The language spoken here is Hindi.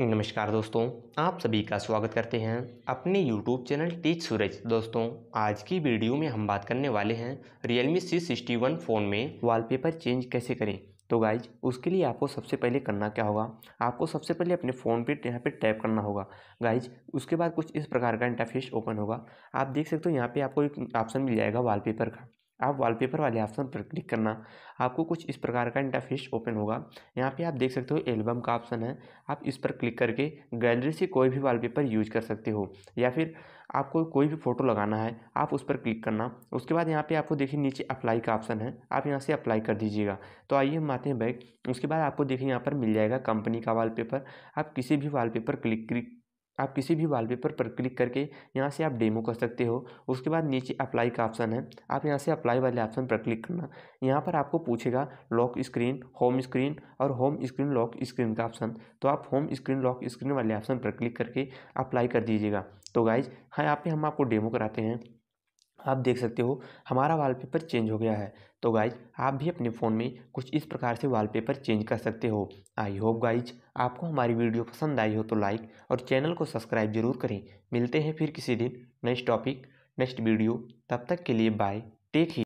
नमस्कार दोस्तों आप सभी का स्वागत करते हैं अपने YouTube चैनल टीच सूरज दोस्तों आज की वीडियो में हम बात करने वाले हैं Realme C61 फ़ोन में वॉलपेपर चेंज कैसे करें तो गाइज उसके लिए आपको सबसे पहले करना क्या होगा आपको सबसे पहले अपने फ़ोन पे यहाँ पे टैप करना होगा गाइज उसके बाद कुछ इस प्रकार का इंटरफेस ओपन होगा आप देख सकते हो यहाँ पे आपको एक ऑप्शन मिल जाएगा वॉलपेपर का आप वॉलपेपर वाले ऑप्शन पर क्लिक करना आपको कुछ इस प्रकार का इंटरफेस ओपन होगा यहाँ पे आप देख सकते हो एल्बम का ऑप्शन है आप इस पर क्लिक करके गैलरी से कोई भी वॉलपेपर यूज कर सकते हो या फिर आपको कोई भी फ़ोटो लगाना है आप उस पर क्लिक करना उसके बाद यहाँ पे आपको देखिए नीचे अप्लाई का ऑप्शन है आप यहाँ से अप्लाई कर दीजिएगा तो आइए हम आते हैं बैग उसके बाद आपको देखिए यहाँ पर मिल जाएगा कंपनी का वाल आप किसी भी वाल क्लिक क्लिक आप किसी भी वॉलपेपर पर क्लिक करके यहाँ से आप डेमो कर सकते हो उसके बाद नीचे अप्लाई का ऑप्शन है आप यहाँ से अप्लाई वाले ऑप्शन पर क्लिक करना यहाँ पर आपको पूछेगा लॉक स्क्रीन होम स्क्रीन और होम स्क्रीन लॉक स्क्रीन का ऑप्शन तो आप होम स्क्रीन लॉक स्क्रीन वाले ऑप्शन पर क्लिक करके अप्लाई कर दीजिएगा तो गाइज हाँ यहाँ पर हम आपको डेमो कराते हैं आप देख सकते हो हमारा वॉलपेपर चेंज हो गया है तो गाइज आप भी अपने फ़ोन में कुछ इस प्रकार से वॉलपेपर चेंज कर सकते हो आई होप गाइज आपको हमारी वीडियो पसंद आई हो तो लाइक और चैनल को सब्सक्राइब जरूर करें मिलते हैं फिर किसी दिन नेक्स्ट टॉपिक नेक्स्ट वीडियो तब तक के लिए बाय टेक ही